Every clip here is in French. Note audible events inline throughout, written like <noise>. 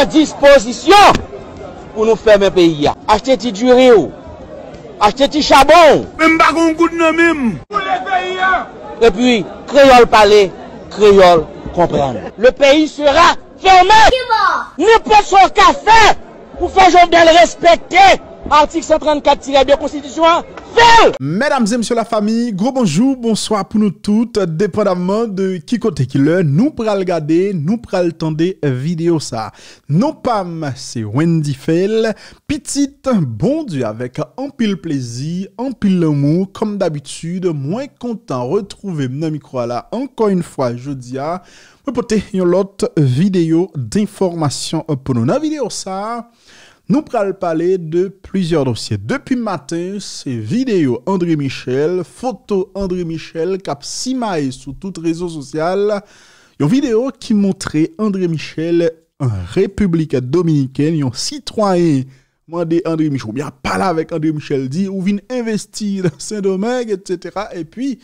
à disposition pour nous fermer un pays. Achetez du riz, achetez du charbon. Hein. Et puis, créole parler, créole comprendre. Le pays sera fermé. Ne pas son café pour faire gens le respecter. Artik 134 tirè biyo konstitusyon, fail! Medamze, msèm, msèm la fami, gro bonjou, bonsoi pou nou tout, depan amman de ki kote ki lè, nou pral gade, nou pral tende video sa. Nou pam, se Wendy fail, pitit, bon die avèk, anpil plézi, anpil lèmou, kom d'abitud, mwen kontan, retrouve mnen mikro ala, ankon yon fwa jodia, wè pote yon lot videyo d'informasyon pou nou nan video sa. Nous le parler de plusieurs dossiers. Depuis matin, c'est vidéo André Michel, photo André Michel, cap mailles sur tout réseau social. Une vidéo qui montrait André Michel, en République dominicaine, un citoyen. Mandé André Michel, ou bien parler avec André Michel, dit, ou vient investir dans Saint-Domingue, etc. Et puis,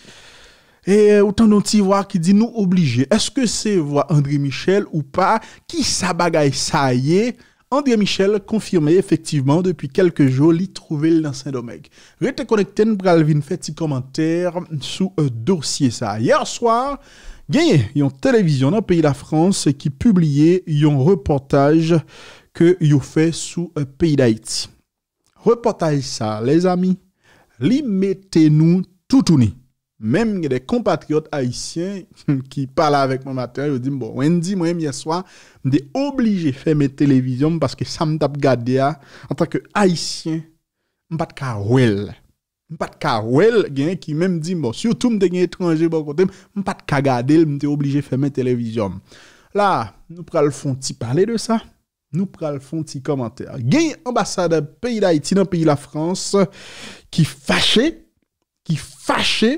et autant a y qui dit nous obligés. Est-ce que c'est André Michel ou pas? Qui sa bagaille ça y est? André Michel confirmait effectivement depuis quelques jours l'y trouver dans Saint-Domingue. Restez connectés, Bralvin fait petit commentaire sous un euh, dossier ça. Hier soir, gagné une télévision dans le pays de la France qui publiait un reportage que ont fait sous le euh, pays d'Haïti. Reportage ça, les amis, limitez mettez-nous tout unis. Mem gen de kompatriot Haitien <laughs> ki pala avek mwen baten, yo di mbo, wendi mwen yon soa, mde oblije fe mwen televizyon paske sa m tap gade ya, anta ke Haitien, mpad ka rouel. Mpad ka rouel gen, ki mwen mdi mbo, si yo tou mte gen etranje mpad ka gade, mte oblije fe mwen televizyon. La, nou pral fonti pale de sa, nou pral fonti komante. Gen, ambasade peyi da Haiti nan peyi la France, ki fache, ki fache,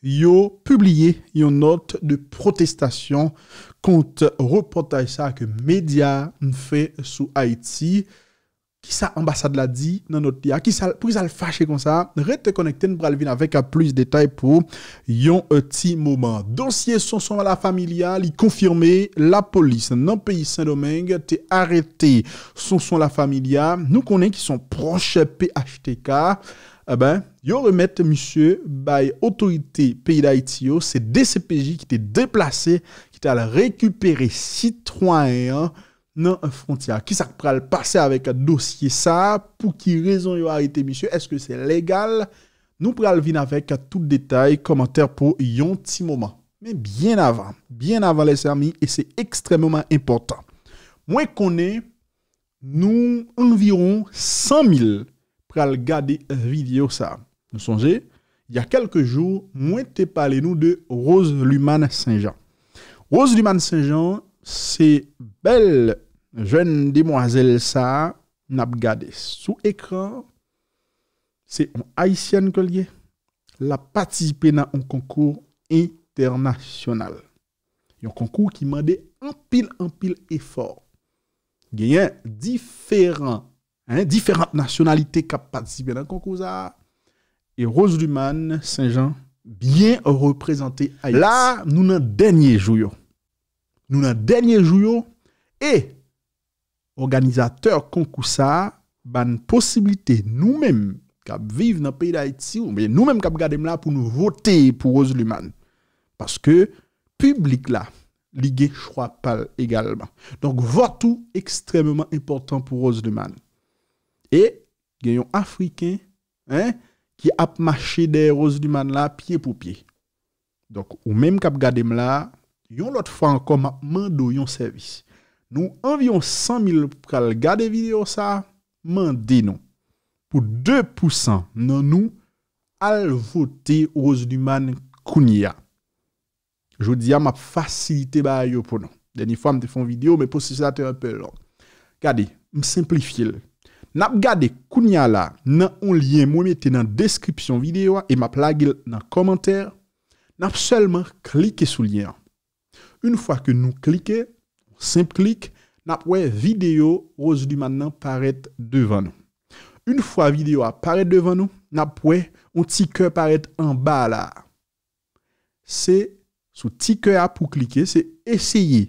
Yo publie yon not de protestasyon kont reportaj sa ke media nou fe sou Haiti. Ki sa ambasade la di nan not li a. Ki sa pou yon al fache kon sa, rete konekte nou pral vin avek a plus detay pou yon euh, ti mouman. Dansye Sonson la Familia li konfirme la polis nan peyi Saint-Domingue te arete Sonson la Familia. Nou konen ki son proche PHTK. eh ben, yo remettre monsieur by autorité pays d'Haïti, c'est DCPJ qui était déplacé, qui t'a récupéré citoyen dans frontière. Qui ça pral passer avec un dossier ça pour qui raison yo arrêté monsieur Est-ce que c'est légal Nous pral venir avec tout détail commentaire pour yon petit moment. Mais bien avant, bien avant les amis et c'est extrêmement important. Moi est, nous environ 100 000 pral garder vidéo ça. Nous songez, il y a quelques jours, moi t'ai parlé nous de Rose Luman Saint-Jean. Rose Luman Saint-Jean, c'est belle jeune demoiselle ça n'a sous écran. C'est une haïtienne que la participé à un concours international. Un concours qui demandait un pile en pile effort. Il y a différents Diferant nasyonalite kap pat sibe nan Konkousa. E Rose Luman, Saint-Jean, bien reprezenté Aït. La, nou nan denye jouyo. Nou nan denye jouyo, e, organizateur Konkousa, ban posibilite nou men kap vive nan peyi da Aït si ou, nou men kap gade m la pou nou vote pou Rose Luman. Paske, publik la, ligye chwa pal egalman. Donk, votou ekstremman importan pou Rose Luman. E gen yon Afriken ki ap mache de roz luman la pye pou pye. Donk ou menm kap gade m la, yon lot fwa an koma man do yon servis. Nou anvion 100 mil pou kal gade video sa, man denon. Pou 2% nan nou al vote roz luman kounia. Jou diya map fasilite ba yo pou non. Deni fwa m te fon video, me pou se sa te anpe lor. Gade, m simplifiye lè. Nap gade kounya la nan on liye mwemete nan deskrypsyon videyo a e map lagil nan komantere, nap selman klike sou liye an. Un fwa ke nou klike, ou semp klike, nap wè video ozi di man nan paret devan nou. Un fwa video a paret devan nou, nap wè ou tike paret an ba la. Se sou tike a pou klike, se eseye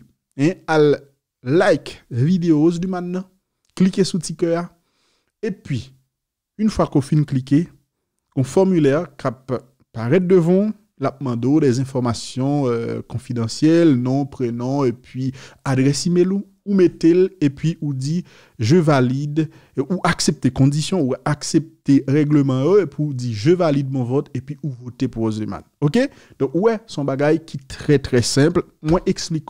al like video ozi di man nan, klike sou tike a, Et puis, une fois qu'on finit cliquer, on formulaire qui apparaît devant l'appmando des informations euh, confidentielles, nom, prénom, et puis adresse email ou, où mettez et puis ou dit je valide, ou accepter conditions, ou accepter règlement, et puis où dit je valide mon vote, et puis où voter pour Oseman. Ok? Donc, ouais, son bagage qui est très très simple. Moi, explique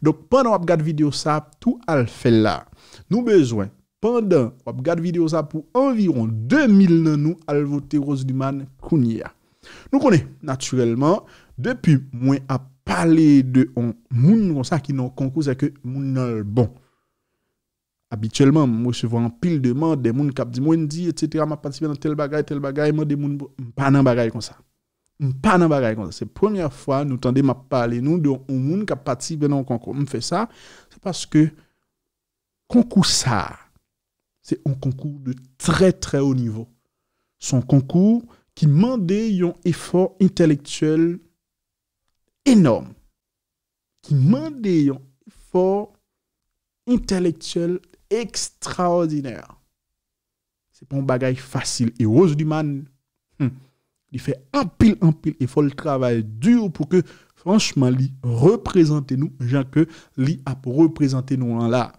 Donc, pendant la vidéo, ça, tout à fait là. Nous besoin Pendan wap gade video sa pou environ 2009 nou alvote Roslyman Kounia. Nou konen, naturelman, depi mwen ap pale de yon moun kon sa ki nou konkou zake moun nol bon. Abituellement, mwen se vwant pil de moun, de moun kap di mwen di, et cetera, mwen pati venan tel bagay, tel bagay, mwen de moun mwen panan bagay kon sa. Mwen panan bagay kon sa. Se premier fwa nou tande mwen pale nou de yon moun kap pati venan konkou. Mwen fe sa, se paske konkou sa. c'est un concours de très très haut niveau. Son concours qui demandait un effort intellectuel énorme. Qui demandait un effort intellectuel extraordinaire. C'est pas un bagage facile. Et Rose Duman, hum, il fait un pile, un pile, il faut le travail dur pour que, franchement, il représente nous, Jean que lui a représenté nous en là.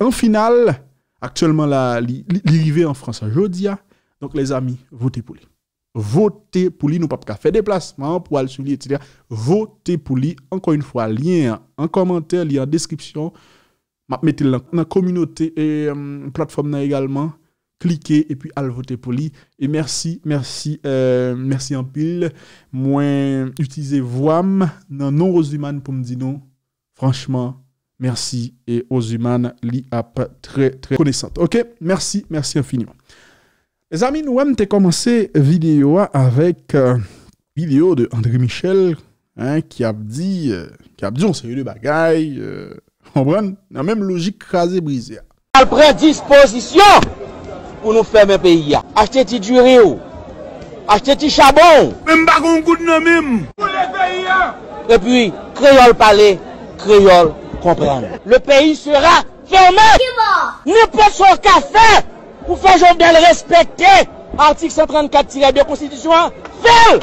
en finale, Aktiyelman la li rive en Fransa jodia. Donk les ami, vote pou li. Vote pou li nou papka. Fe deplasman pou al sou li et sida. Vote pou li. Ankon yon fwa. Lien an komentèr, lien an deskripsyon. Map mette nan kominote e platform nan egalman. Klike e pi al vote pou li. E mersi, mersi, euh, mersi an pil. Mwen utilize voam nan non roziman pou mdi nou. Franchman. Merci et aux humains, l'IAP, très, très connaissante. OK? Merci, merci infiniment. Les amis, nous avons commencé vidéo avec euh, vidéo de André Michel hein, qui a dit euh, qui a dit on s'est de bagaille, euh, on prend La même logique crasée brisée. Elle prend disposition pour nous faire un pays. Acheter du riz, acheter du charbon. Même pas un goût de même. Pour les pays. Et puis, créole parler, créole Le peyi sera ferme, ne pe sou ka fe, pou fe joun bien le respekte, artik 134 tirè biyo konstitusyon, fe!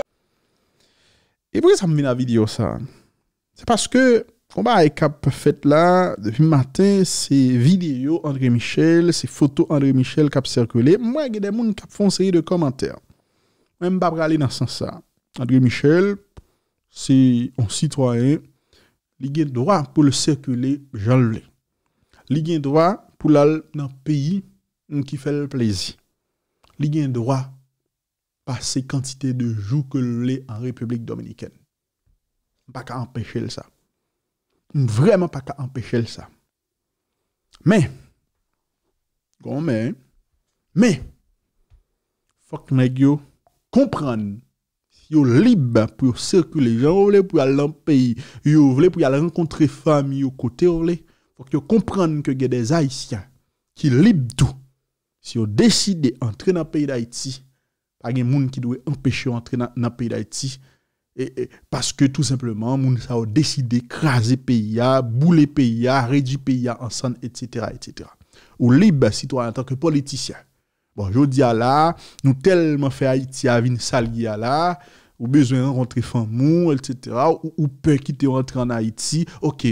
E pwè sa mwen vè nan video sa? Se paske, kon ba e kap fèt la, depi matin, se video André Michel, se foto André Michel kap serkele, mwen gè demoun kap fon seri de komantèr. Mwen mbap ralè nan san sa. André Michel, se yon citoyen, Li gen drwa pou le serkule jol le. Li gen drwa pou lal nan peyi m ki fel plezi. Li gen drwa pa se kantite de jou ke le en Republik Dominiken. M pa ka empeshe l sa. M vreman pa ka empeshe l sa. Me, kon me, me, fok na gyo konprenn yo libre pour circuler gens pour aller dans le pays yo pour aller rencontrer famille au côté que comprendre que y a des haïtiens qui libres tout si on décide d'entrer dans le pays d'Haïti pas des monde qui doit empêcher d'entrer dans le pays d'Haïti et, parce que tout simplement, moun ça ont décidé le pays, bouler pays, réduire pays ensemble, etc., etc. Ou libre citoyen en tant que politicien. Bon, jodi a la, nou telman fe Haiti a vin salgi a la, ou bezwen an rentre fan moun, et cetera, ou pe kite rentre an Haiti, ok.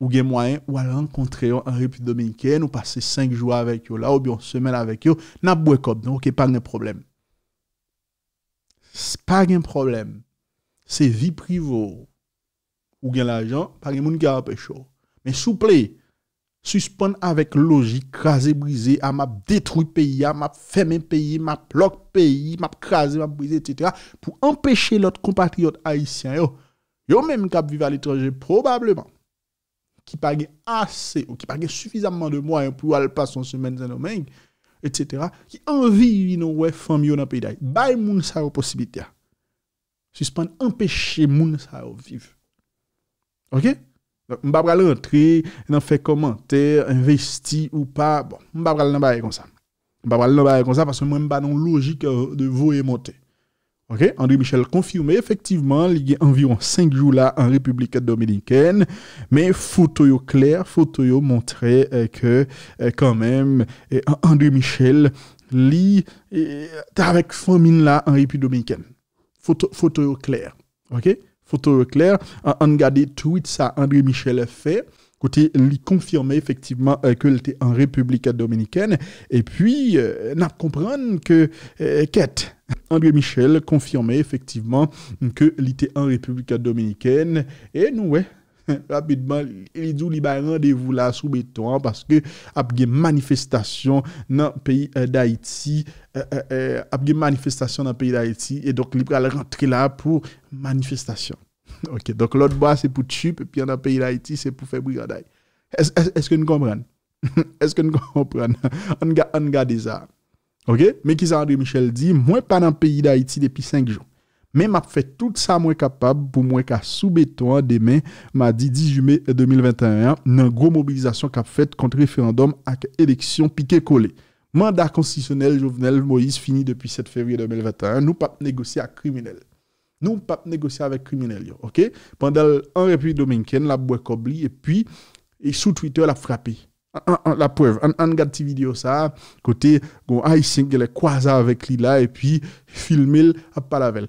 Ou gen mwen, ou ala an kontre an repit domeniken, ou pase 5 joua avek yo la, ou bi an semen avek yo, na bwekob, nan, ok, pa gen problem. Pa gen problem, se vi privou, ou gen la jan, pa gen moun gara pe chou, men soupley. Suspend avec logique, craser, briser, à ah, m'a détruire pays, à ah, m'a fermer pays, m'a le pays, m'a craser, m'a briser, etc. pour empêcher l'autre compatriote haïtien, yo, yo même qui vivent à l'étranger, probablement, qui pas assez ou qui pas suffisamment de moyens pour aller passer une semaine dans le etc., qui envie nos ouais, famille dans le pays Baille moun sa possibilité. Ah. Suspend empêcher moun sa vivre. Ok? Je ne vais pas rentrer, fait faire commentaire, investi ou pas. Bon, je ne vais pas rentrer comme ça. Je ne vais pas rentrer comme ça parce que moi, je pas dans logique euh, de vous et monter. Ok, André Michel confirme effectivement, il y a environ 5 jours là en République dominicaine, mais photo yo clair, photo yo montré euh, que euh, quand même André Michel est avec famine là en République dominicaine. Photo, photo clair. Ok, photo claire, on regardé tweet ça André Michel fait côté lui confirmer effectivement euh, qu'il était en République dominicaine et puis euh, n'a comprendre que quête euh, André Michel confirmait effectivement que était en République dominicaine et nous ouais <laughs> Rapidman, li djou li bayran devou la soubeton, paske apge manifestasyon nan peyi euh, da iti, euh, euh, apge manifestasyon nan peyi da iti, et doke li pral rentre la pou manifestasyon. <laughs> Ok, doke lot ba se pou tchup, et pi an nan peyi da iti se pou febri gada. Eske nou kompran? Eske nou kompran? An ga deza. Ok, mekiz Andre Michel di, mwen pa nan peyi da iti depi 5 joun. mais m'a fait tout ça moins capable pour moi qu'à sous béton demain mardi 18 mai 2021 une grosse mobilisation qu'a fait contre référendum avec élection piqué collé mandat constitutionnel Jovenel Moïse fini depuis 7 février 2021 nous pas négocier avec criminels. nous pas négocier avec criminel OK pendant en République dominicaine la boîte cobli et puis et sous Twitter l'a frappé la preuve, on regarde cette vidéo ça, côté, a ici, est croisé avec Lila et puis filmé à Palavel.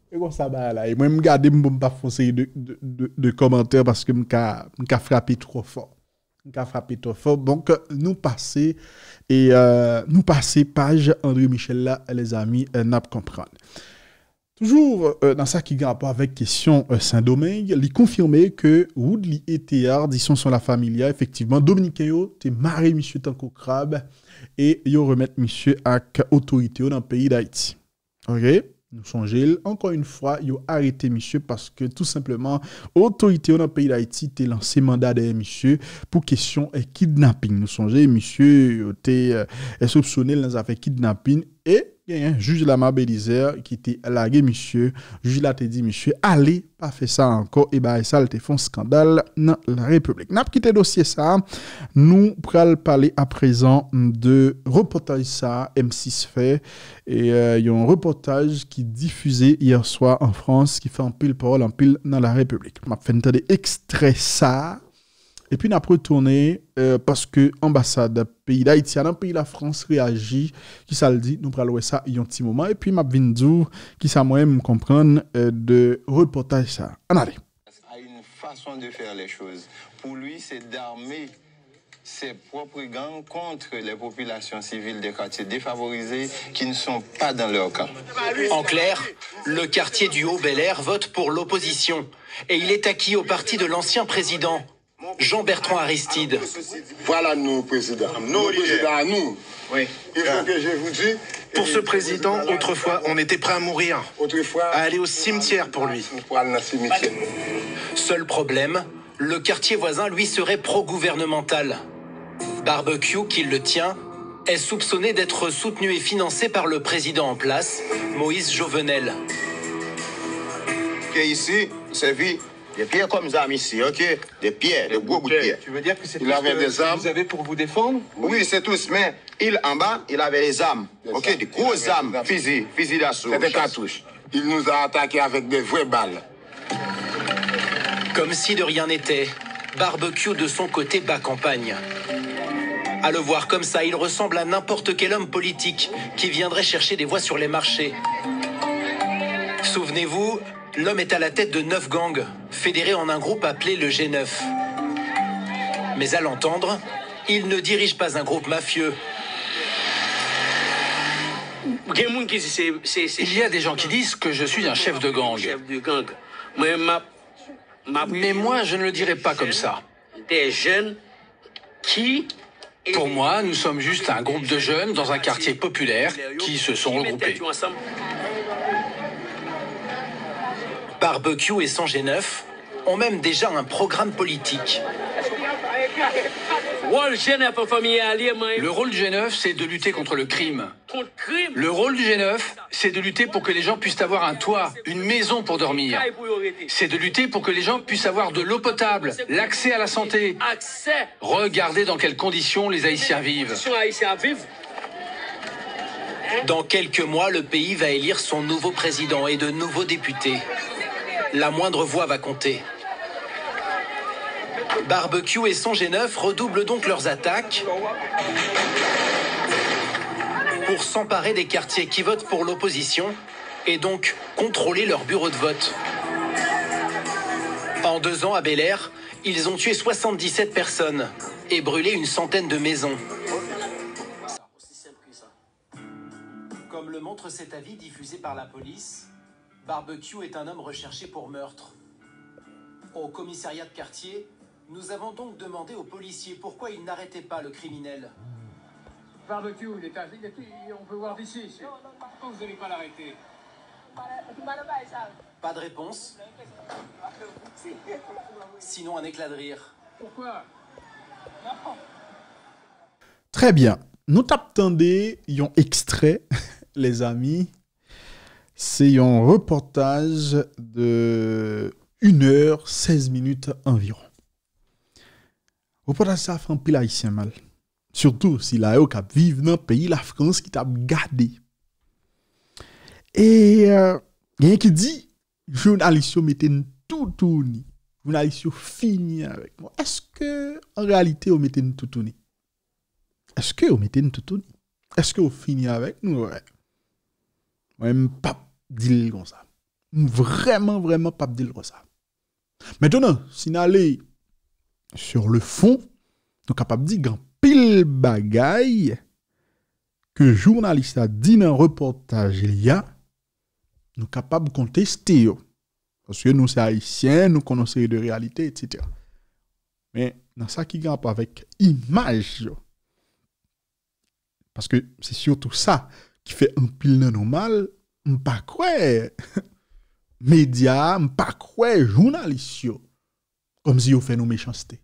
Et ça, bah, là. moi, je me garde, pas foncer de, de, commentaires parce que je me frappé trop fort. Je frappé trop fort. Donc, nous passer et euh, nous passer page André Michel là, les amis, euh, n'a Toujours euh, dans ça qui a rapport avec question euh, Saint-Domingue, il confirmait que Woodley et Théard, sont sur la familia, effectivement, Dominique tu t'es marié, monsieur Tanko crabe. et yo remettre monsieur à autorité dans le pays d'Haïti. OK? Nou son jel, ankon yon fwa, yon arete misye, paske tout simplement, otorite yon an peyi da iti te lanse mandade, misye, pou kesyon e kidnapping. Nou son jel, misye, te esoptionel nan zafè kidnapping, e... Jouj la ma belizer, ki te lage misye, jouj la te di misye, ale pa fe sa anko, e ba e sa le te fon skandal nan la republik. Nap ki te dosye sa, nou pral pale a prezan de reportaj sa, msi se fe, e euh, yon reportaj ki difuze yerswa an frans ki fe an pil parol an pil nan la republik. Map fente de ekstre sa... Et puis, on a retourné euh, parce que l'ambassade pays d'Haïti, dans pays de la France, réagit. Qui ça dit Nous prenons ça il y a un petit moment. Et puis, Mabvindou, qui ça moi-même comprendre euh, de reportage ça. En allez. A une façon de faire les choses. Pour lui, c'est d'armer ses propres gangs contre les populations civiles des quartiers défavorisés qui ne sont pas dans leur camp. En clair, le quartier du Haut-Bel Air vote pour l'opposition et il est acquis au parti de l'ancien président, Jean-Bertrand Aristide. Ah, voilà nous, président. Nous, président, nous. Oui. Il faut ah. que je vous dise. Pour ce président, autrefois, on était prêt à mourir, à aller au cimetière pour lui. Seul problème, le quartier voisin, lui, serait pro-gouvernemental. Barbecue, qui le tient, est soupçonné d'être soutenu et financé par le président en place, Moïse Jovenel. ici, c'est vie des pierres comme armes ici, ok Des pierres, des gros bouts de pierres. Tu veux dire que c'est vous avez pour vous défendre Oui, c'est tous, mais il, en bas, il avait les armes, ok Des grosses armes, fusil, fusil d'assaut. C'était cartouches. Il nous a attaqué avec des vraies balles. Comme si de rien n'était, Barbecue de son côté bas campagne. À le voir comme ça, il ressemble à n'importe quel homme politique qui viendrait chercher des voix sur les marchés. Souvenez-vous, l'homme est à la tête de neuf gangs, fédérés en un groupe appelé le G9. Mais à l'entendre, il ne dirige pas un groupe mafieux. Il y a des gens qui disent que je suis un chef de gang. Mais moi, je ne le dirais pas comme ça. Des jeunes qui pour moi, nous sommes juste un groupe de jeunes dans un quartier populaire qui se sont regroupés. Barbecue et sans G9 ont même déjà un programme politique. Le rôle du G9, c'est de lutter contre le crime. Le rôle du G9, c'est de lutter pour que les gens puissent avoir un toit, une maison pour dormir. C'est de lutter pour que les gens puissent avoir de l'eau potable, l'accès à la santé. Regardez dans quelles conditions les Haïtiens vivent. Dans quelques mois, le pays va élire son nouveau président et de nouveaux députés. La moindre voix va compter. Barbecue et son G9 redoublent donc leurs attaques pour s'emparer des quartiers qui votent pour l'opposition et donc contrôler leur bureau de vote. En deux ans à Bel Air, ils ont tué 77 personnes et brûlé une centaine de maisons. Comme le montre cet avis diffusé par la police, Barbecue est un homme recherché pour meurtre. Au commissariat de quartier, nous avons donc demandé aux policiers pourquoi ils n'arrêtaient pas le criminel. Barbecue, il est à... on peut voir d'ici. Pourquoi vous n'allez pas l'arrêter Pas de réponse. Sinon un éclat de rire. Pourquoi Très bien. Nous t'attendez, un extrait, <laughs> les amis. C'est un reportage de 1h, 16 minutes environ. Reportage ça fait un pile haïtien mal. Surtout si la yo cap vive dans le pays la France qui t'a gardé. Et il euh, y a qui dit journaliste mettez tout tourné. Journaliste finit avec moi. Est-ce que en réalité on mettez tout tourné Est-ce que on mettez tout tourné Est-ce que finit avec nous ouais? Même pas dit comme ça. Vraiment, vraiment pas dit comme ça. Maintenant, si nous sur le fond, nous capable de dire pile bagaille que journaliste a dit dans reportage il y a, nous capables de contester. Parce que nous sommes haïtiens, nous connaissons de réalité, etc. Mais dans ça qui grimpe avec image, parce que c'est surtout ça qui fait un pile de Mpa kwe medya, mpa kwe jounalisyon. Kom zi yo fen nou mechansite.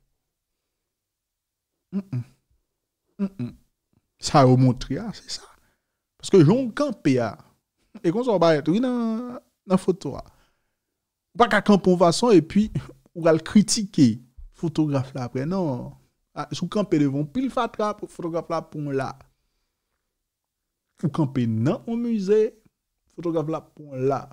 Sa yo montri a, se sa. Paske jou yon kampe a. E kon so ba eto yi nan fotora. Pak a kampe yon vason, e pi ou al kritike fotografe la apre. Non, sou kampe devon pil fatra, fotografe la pon la. Sou kampe nan yon muzey. photographe là là.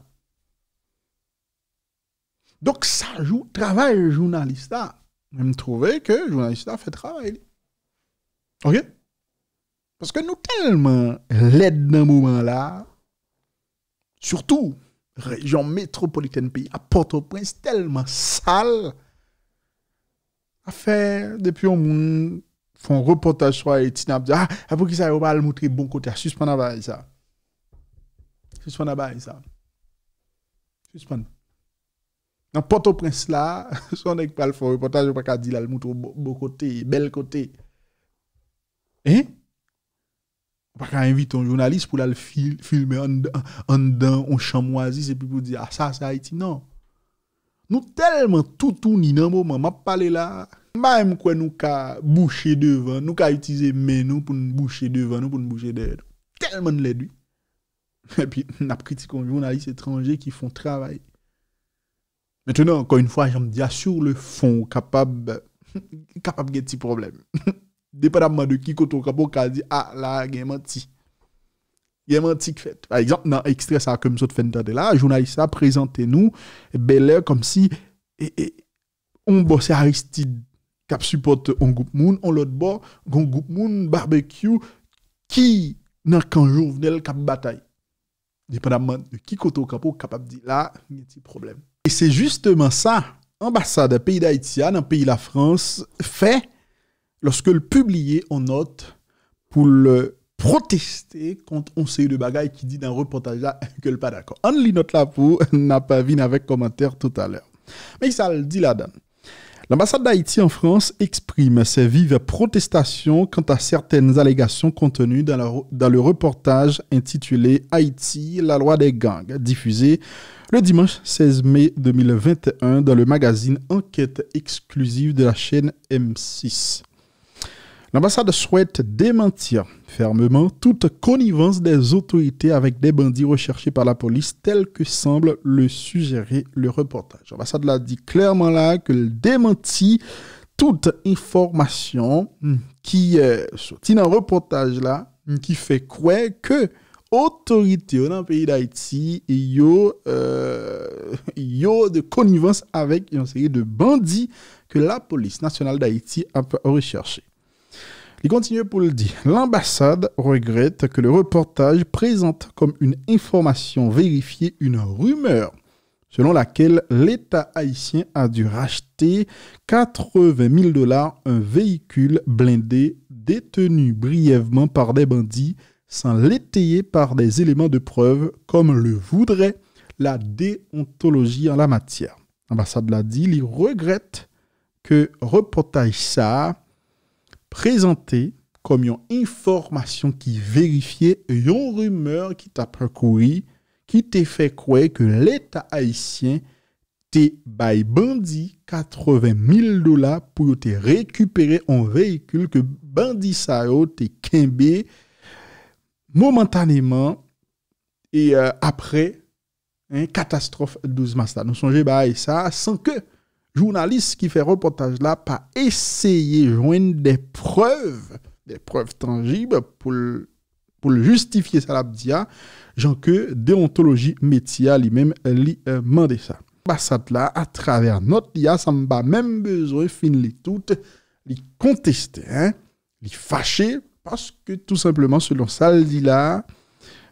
Donc ça joue travail journaliste là. Même trouver que journaliste là fait travail. OK Parce que nous tellement l'aide dans le moment là surtout région métropolitaine pays à Port-au-Prince tellement sale à faire depuis au monde font reportage sur et t'inquiète ah vous qui ça va le montrer bon côté suspendre ça Suspon nabay sa. Suspon. Nan poto prens la, <laughs> sou an ek pral fò repotaj, yo pa ka di lal moutou bò kote, bel kote. Eh? Pa ka invite un jounalist pou lal filme an dan, an chanmwazi, sepi pou di, ah sa, sa iti, nan. Nou telman toutouni nanbo, man map pale la, mbèm kwen nou ka bouché devan, nou ka itize men nou pou nou bouché devan, nou pou nou bouché devan, telman ledwi. <laughs> Et puis, on a critiqué les journalistes étrangers qui font travail. Maintenant, encore une fois, je me dis, sur le fond, capable, <laughs> capable de petits problèmes. <laughs> Dépendamment de qui, quand on a dit, ah là, il y a menti. Il a menti fait. Par exemple, dans l'extrait, ça, comme ça, de là, journaliste a présenté nous, belle comme si, on bossait Aristide, qui supporte un groupe moun, on l'autre bord, un groupe moun, barbecue, qui, n'a qu'un jour venu le cap bataille dépendamment de qui côté au capot capable de dire là, il y a un petit problème. Et c'est justement ça, ambassade pays d'Haïti dans pays de la France fait lorsque le publier en note pour le protester contre on sait de bagaille qui dit dans le reportage là <laughs> que le pas d'accord. On lit note là pour n'a pas vu avec commentaire tout à l'heure. Mais ça le dit là-dedans. L'ambassade d'Haïti en France exprime ses vives protestations quant à certaines allégations contenues dans le, reportage intitulé Haïti, la loi des gangs, diffusé le dimanche 16 mai 2021 dans le magazine Enquête exclusive de la chaîne M6. L'ambassade souhaite démentir fermement toute connivence des autorités avec des bandits recherchés par la police, tel que semble le suggérer le reportage. L'ambassade l'a dit clairement là qu'elle démentit toute information qui est euh, sortie reportage là, qui fait croire que autorité dans le pays d'Haïti, il euh, y de connivence avec une série de bandits que la police nationale d'Haïti a recherché. Il continue pour le dire. L'ambassade regrette que le reportage présente comme une information vérifiée une rumeur selon laquelle l'État haïtien a dû racheter 80 000 dollars un véhicule blindé détenu brièvement par des bandits sans l'étayer par des éléments de preuve comme le voudrait la déontologie en la matière. L'ambassade l'a dit, il regrette que reportage ça Prezante kom yon informasyon ki verifiye, yon rumeur ki ta prekouri, ki te fe kwe ke leta Haitien te bay bandi 80.000 dola pou yo te rekupere an veyikul ke bandi sa yo te kembe momentaneman e euh, apre katastrofe douzmasta. Nou sonje bay sa sanke. journaliste qui fait reportage là pas essayer joindre des preuves, des preuves tangibles pour pour justifier ça l'abdia, hein. genre que déontologie métier lui-même lui demander euh, ça. ça là à travers notre dia, ça m'a même besoin fin les toutes les contester hein, les fâcher parce que tout simplement selon ça dit là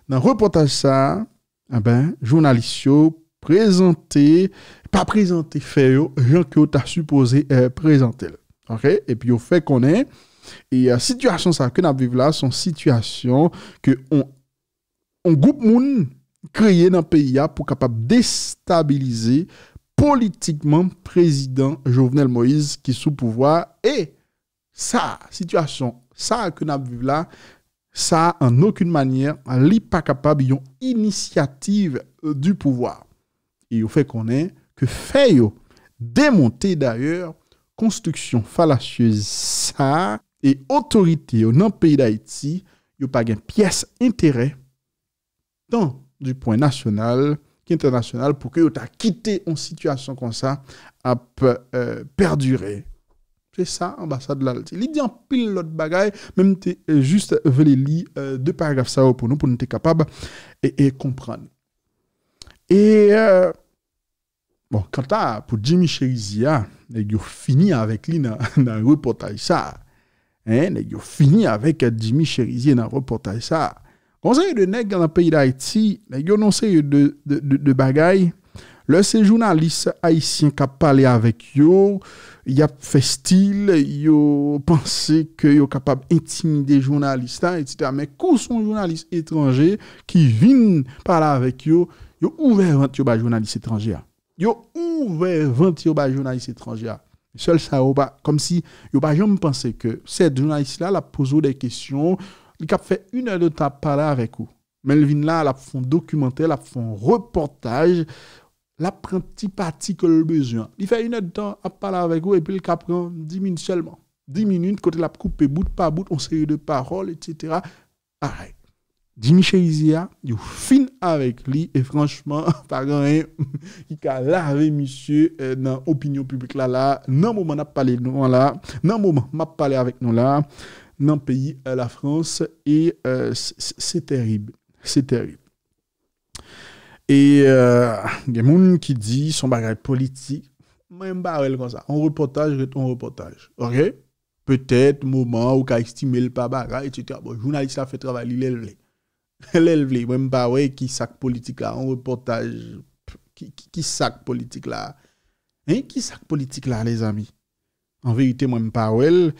dans reportage ça eh ben journaliste présenté pas présenté fait rien que tu supposé euh, présenter. OK Et puis au fait qu'on est et la euh, situation ça que nous vivons là sont situations que on on groupe créé dans le pays pour capable déstabiliser politiquement président Jovenel Moïse qui est sous pouvoir et ça situation ça que nous vivons là ça en aucune manière n'est pas capable d'une initiative euh, du pouvoir et au fait qu'on est fè yo dèmonte d'ayèr konstruksyon falasyèz sa, e otorite yo nan peyi d'Haïti, yo pagè piès intère tan du pwen nasyonal ki internasyonal pou ke yo ta kite yon situasyon kon sa ap euh, perdurè. Fè sa, ambasade lal. Lidyan pil lot bagay, mèm te euh, juste euh, veli li de paragraf sa ou pou nou pou nou te kapab e kompran. E Bon, kanta pou Jimmy Cherizia, yo fini avèk li nan reportaj sa. Yo fini avèk Jimmy Cherizia nan reportaj sa. Konseye de neg nan peyi da Haiti, yo non se yo de bagay, lò se jounalist Haitien kap pale avèk yo, yo fè stil, yo pansè ke yo kapab intimide jounalist, et cita, mè kou son jounalist etranje ki vin pale avèk yo, yo ouver vant yo ba jounalist etranje a. Yo ouvert 20 journalistes étrangers. Seul ça pas comme si yo pas jamais pensé que ces journalistes là la posé des questions, il ont fait une heure de temps parler avec vous. Melvin là, la font documentaire, la font reportage, la prend petit parti que le besoin. Il fait une heure de temps à parler avec vous et puis il prend 10 minutes seulement. 10 minutes, quand il a coupé bout par bout, on série de paroles, etc. Arrête. Jimmy Cherizia, il fin avec lui et franchement, <laughs> par rien qui a lavé monsieur dans euh, l'opinion publique là là, Non, moment n'a parlé nous là, Non, moment m'a parlé avec nous là, dans le pays euh, la France et euh, c'est terrible, c'est terrible. Et il y a qui dit son bagarre politique, même pas comme ça, on reportage, on reportage. OK Peut-être moment où qu'a estimé le pas bagage, etc. Bon, journaliste a fait travail, il est Lèl vle, mwen mpa wey ki sak politik la, an reportaj, ki sak politik la. Ki sak politik la, lèz amy. An veyite mwen mpa wey,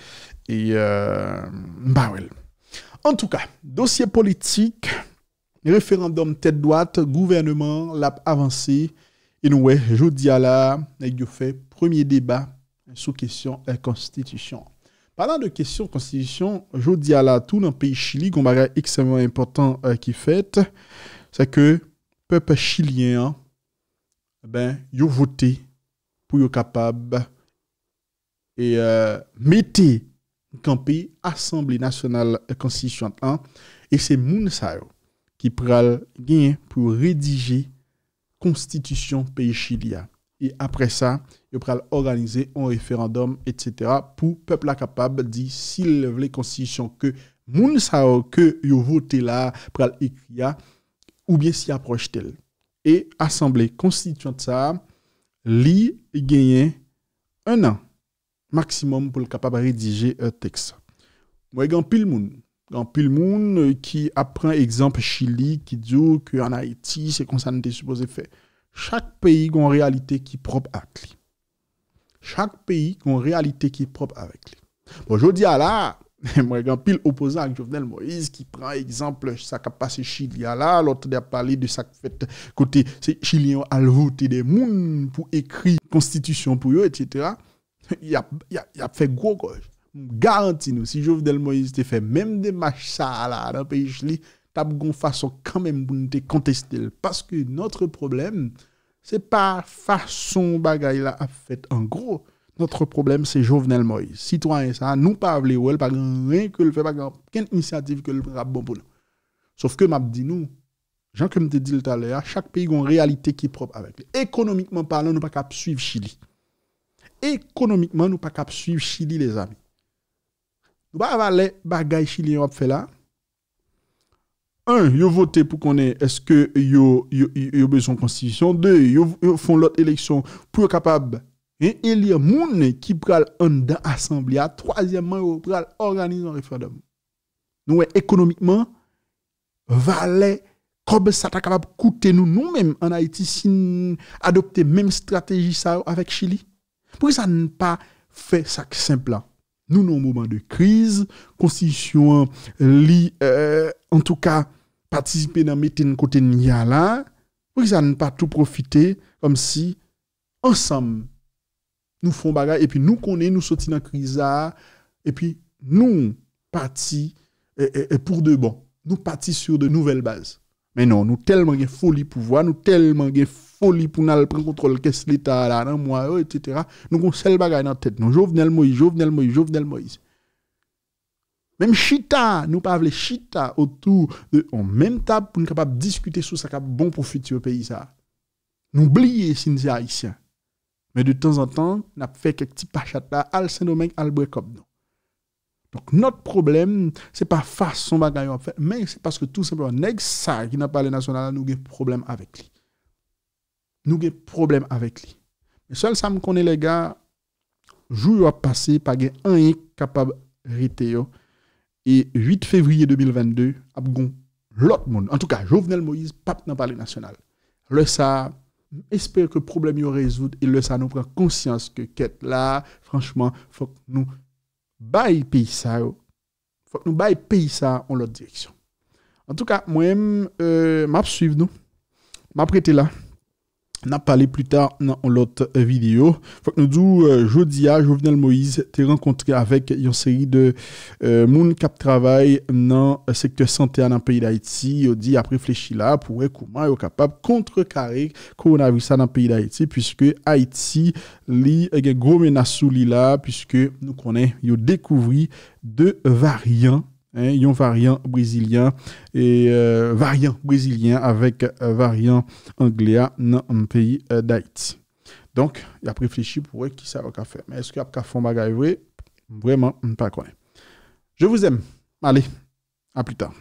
euh, mpa wey. An tou ka, dosye politik, referandom tèt doat, gouvernement, lap avansi, inoue, joudi ala, ek yo fe, premiye debat sou kesyon e konstitisyon. Parlant de question de constitution, je dis à la tout dans le pays Chili, qu'on est extrêmement important euh, qui fait, c'est que peuple chilien, hein, ben, a voté pour être capable et euh, mettre campé Assemblée nationale constituante hein, et c'est Mounsao qui pral gagner pour rédiger constitution pays Chili. Hein. Et après ça, yo pral organiser un référendum, etc. pour peuple capable dit s'il veut constitution que moun sa que yo voté là pral écrire ou bien s'y approche elle Et assemblée constituante ça li gagne un an maximum pour le capable rédiger un euh, texte. Moi y a moun dans pile monde euh, qui apprend exemple Chili qui dit que en Haïti c'est comme ça nous supposé faire chaque pays a une réalité qui propre à lui chaque pays a une réalité qui est propre avec lui. Bon, je dis à la, <laughs> moi, j'ai un pile opposant avec Jovenel Moïse qui prend exemple sa qui a passé Chili là, l'autre a parlé de sa qui fait côté Chilien à voter des mouns pour écrire constitution pour eux, etc. Il a, a, fait gros gauche. Garantis nous, si Jovenel Moïse te fait même des matchs ça là dans le pays Chili, t'as une façon quand même pour contester. Parce que notre problème, ce n'est pas façon bagaille là à fait. En gros, notre problème, c'est Jovenel Moïse. Citoyen, ça, nous pas pouvons pas elle, pas rien que le fait, pas aucune initiative que le bon pour nous. Sauf que, m'a dit nous, Jean, comme te dit tout à l'heure, chaque pays a une réalité qui est propre avec lui. Économiquement parlant, nous pas cap suivre Chili. Économiquement, nous pas cap suivre Chili, les amis. Nous pas avaler bagaille Chili, on fait là un, ils ont pour qu'on ait, est-ce que ont besoin de constitution. Deux, ils font l'autre élection pour être capable d'élire les gens qui prennent en dans l'Assemblée. Troisièmement, ils prennent organiser un référendum. Nous, économiquement, valait comme ça capable coûter nous nous-mêmes en Haïti si la même stratégie ça avec Chili. Pourquoi ça ne pas fait ça simple là? Nous, nous, moment de crise, constitution, euh, en tout cas, participer dans meeting côté niala. là, pour ça ne pas tout profiter comme si, ensemble, nous font bagarre et puis nous connaissons, nous sortons dans la crise et puis nous parti et, pour de bon. Nous partons sur de nouvelles bases. Mais non, nous tellement de folie pouvoir, nous tellement de folie pour nous prendre contrôle de l'État, là, moi, euh, etc. Nous avons seul bagaille dans la tête. Nous, Jovenel Moïse, Jovenel Moïse, Jovenel Moïse. Même chita, nous parlons chita autour de, en même table pour nous capables de discuter sur ce qui est bon pour le futur pays, N'oubliez, Nous oublions si nous haïtiens. Mais de temps en temps, nous avons fait quelques petits pachats là, al Saint-Domingue, al bouékop donc, notre problème, c'est pas façon bagaille en fait, mais c'est parce que tout simplement, nèg ça qui n'a pas les national, nous avons problème avec lui. Nous avons problème avec lui. Mais seul ça me connaît, les gars, jour a passé, pas un capable de Et 8 février 2022, l'autre monde. En tout cas, Jovenel Moïse, pape pas le les national. Le ça, espère que le problème y résout et le ça nous prend conscience que quête là, franchement, faut que nous bay pey sa yo. Fok nou bay pey sa on lot direksyon. En tout ka, mwen euh, map suiv nou. Map rete la. n'a parlé plus tard dans l'autre vidéo. Faut nous disons, euh, jeudi à Jovenel Moïse es rencontré avec une série de euh, monde qui travaillent dans le secteur santé dans le pays d'Haïti. Ils dit, après réfléchi là pour comment comment ils capable de contrecarrer le coronavirus dans le pays d'Haïti, puisque Haïti, li, a une grosse menace là, puisque nous connaissons, ils ont découvert deux variants Hein, il y a un variant brésilien et euh, variant brésilien avec euh, variant anglais dans un pays euh, d'Haïti. Donc, il a réfléchi pour voir qui ça va faire. Mais est-ce qu'il y a un bagage vrai? Vraiment, pas quoi. Je vous aime. Allez, à plus tard.